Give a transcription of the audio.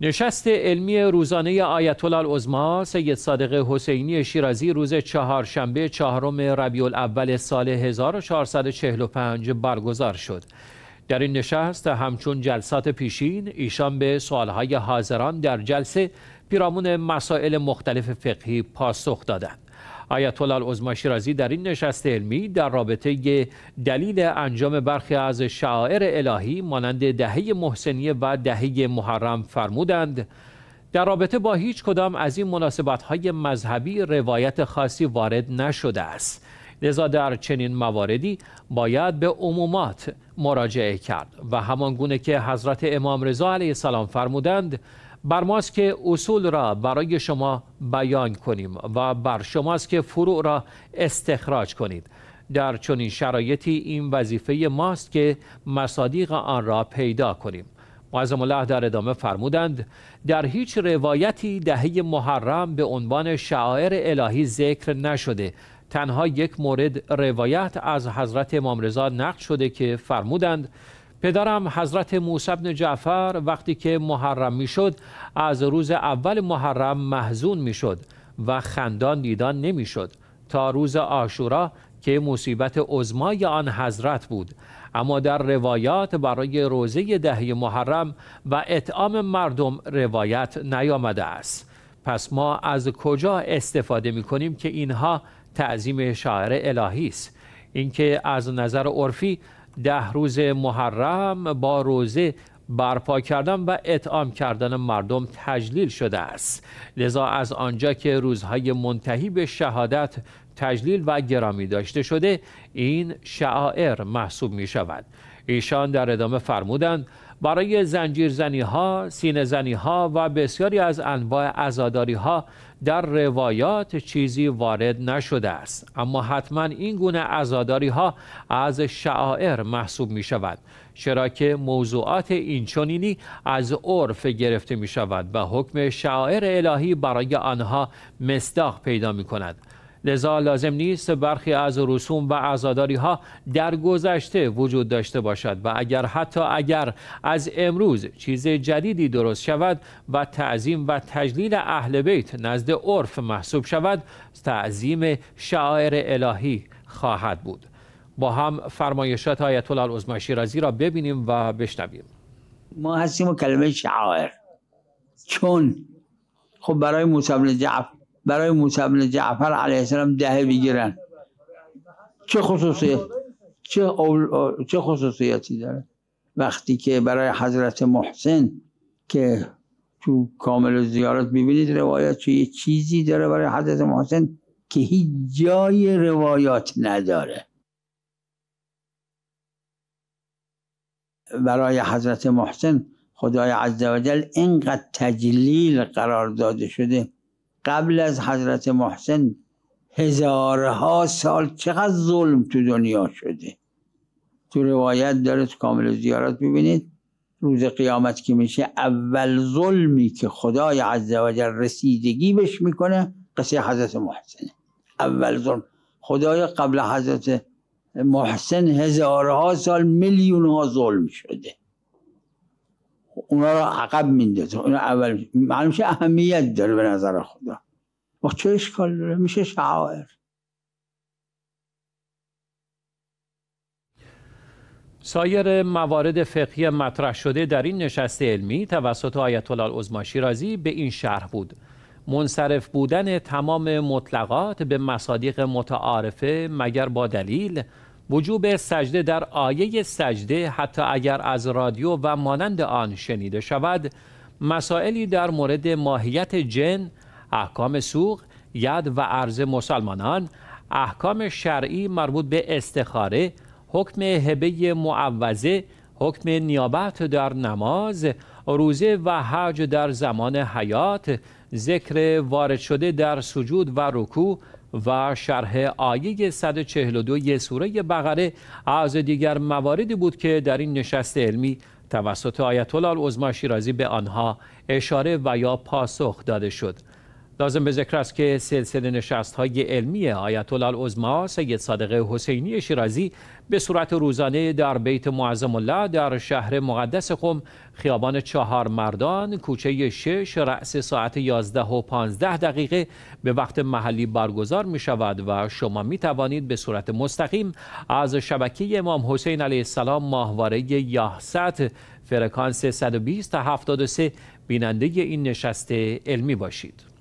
نشست علمی روزانه آیت الله سید صادق حسینی شیرازی روز چهارشنبه چهارم ربیع اول سال 1445 برگزار شد. در این نشست همچون جلسات پیشین ایشان به سوالهای حاضران در جلسه پیرامون مسائل مختلف فقهی پاسخ دادند. آیت الله در این نشست علمی در رابطه دلیل انجام برخی از شعائر الهی مانند دهه محسنی و دهه محرم فرمودند در رابطه با هیچ کدام از این مناسبت های مذهبی روایت خاصی وارد نشده است لذا در چنین مواردی باید به عمومات مراجعه کرد و همان گونه که حضرت امام رضا علیه السلام فرمودند بر ماست که اصول را برای شما بیان کنیم و بر شماست که فروع را استخراج کنید در چنین شرایطی این وظیفه ماست که مصادیق آن را پیدا کنیم معظم الله در ادامه فرمودند در هیچ روایتی دهه محرم به عنوان شعائر الهی ذکر نشده تنها یک مورد روایت از حضرت امام رضا نقل شده که فرمودند پدرم حضرت موسی بن جعفر وقتی که محرم میشد از روز اول محرم محزون میشد و خندان دیدان نمیشد تا روز آشورا که مصیبت عزمای آن حضرت بود اما در روایات برای روزه دهی محرم و اطعام مردم روایت نیامده است پس ما از کجا استفاده می کنیم که اینها تعظیم شاعر الهی است اینکه از نظر عرفی ده روز محرم با روزه برپا کردن و اطعام کردن مردم تجلیل شده است لذا از آنجا که روزهای منتهی به شهادت تجلیل و گرامی داشته شده این شعائر محسوب می شود ایشان در ادامه فرمودند برای زنجیرزنی ها، زنی ها و بسیاری از انواع ازاداری ها در روایات چیزی وارد نشده است اما حتما این گونه ازاداری ها از شعائر محسوب می شود چرا که موضوعات اینچنینی از عرف گرفته می شود و حکم شعائر الهی برای آنها مصداق پیدا می کند لذا لازم نیست برخی از رسوم و عزاداری ها در گذشته وجود داشته باشد و اگر حتی اگر از امروز چیز جدیدی درست شود و تعظیم و تجلیل اهل بیت نزد عرف محسوب شود تعظیم شاعر الهی خواهد بود با هم فرمایشات آیت الله العظمی شیرازی را ببینیم و بشنویم ما هستیم کلمه شعائر چون خب برای موسی برای موسی بن جعفر علیه السلام دهه بگیرن چه خصوصیت چه, اول... چه خصوصیتی داره وقتی که برای حضرت محسن که تو کامل زیارت ببینید روایت چه چیزی داره برای حضرت محسن که هیچ جای روایات نداره برای حضرت محسن خدای عزوجل اینقدر تجلیل قرار داده شده قبل از حضرت محسن هزارها سال چقدر ظلم تو دنیا شده تو روایت داره تو کامل زیارت ببینید روز قیامت که میشه اول ظلمی که خدای عزوجل رسیدگی بهش میکنه قصه حضرت محسن اول ظلم خدای قبل حضرت محسن هزارها سال میلیون ها ظلم شده اونا را عقب میندازه اول معلوم اهمیت داره به نظر خدا و چه اشکال داره میشه شعائر سایر موارد فقهی مطرح شده در این نشست علمی توسط آیت الله عظما شیرازی به این شرح بود منصرف بودن تمام مطلقات به مصادیق متعارفه مگر با دلیل وجوب سجده در آیه سجده حتی اگر از رادیو و مانند آن شنیده شود مسائلی در مورد ماهیت جن، احکام سوق، ید و عرض مسلمانان، احکام شرعی مربوط به استخاره، حکم هبه معوزه، حکم نیابت در نماز، روزه و حج در زمان حیات، ذکر وارد شده در سجود و رکوع و شرح آیه 142 سوره بقره از دیگر مواردی بود که در این نشست علمی توسط آیت الله العظما شیرازی به آنها اشاره و یا پاسخ داده شد لازم به ذکر است که سلسله نشست های علمی آیت الله سید صادق حسینی شیرازی به صورت روزانه در بیت معظم الله در شهر مقدس قم خیابان چهار مردان کوچه 6 رأس ساعت یازده و پانزده دقیقه به وقت محلی برگزار می شود و شما می توانید به صورت مستقیم از شبکه امام حسین علیه السلام ماهواره یاهست فرکانس 120 تا 73 بیننده این نشست علمی باشید.